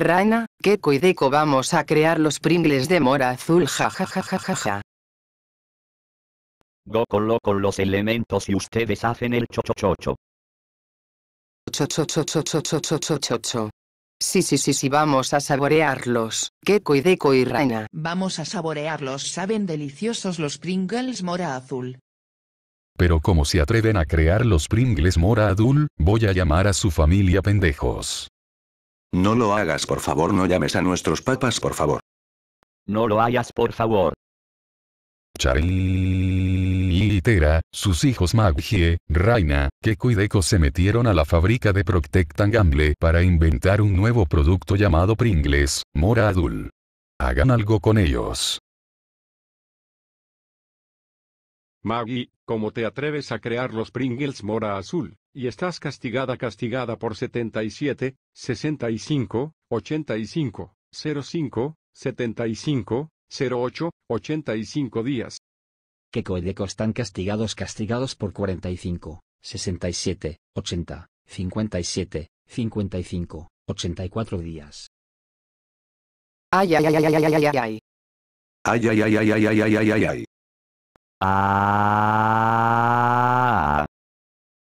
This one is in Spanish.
Raina, Keko y Deco vamos a crear los Pringles de mora azul jajajajaja. lo con los elementos y ustedes hacen el chochochocho. Chochochochochochochochochocho. Sí, sí, sí, sí, vamos a saborearlos. Keko y Deco y Raina. Vamos a saborearlos, saben deliciosos los Pringles mora azul. Pero como se atreven a crear los Pringles mora azul, voy a llamar a su familia pendejos. No lo hagas por favor, no llames a nuestros papas por favor. No lo hagas por favor. Literá, sus hijos Maggie, Raina, y Deko se metieron a la fábrica de Proctect Gamble para inventar un nuevo producto llamado Pringles, Mora Adul. Hagan algo con ellos. Maggie, ¿cómo te atreves a crear los Pringles Mora Azul? Y estás castigada castigada por 77, 65, 85, 05, 75, 08, 85 días. Que coedecos están castigados castigados por 45, 67, 80, 57, 55, 84 días. Ay, ay, ay, ay, ay, ay, ay, ay. Ay, ay, ay, ay, ay, ay, ay, ay, ay. Ah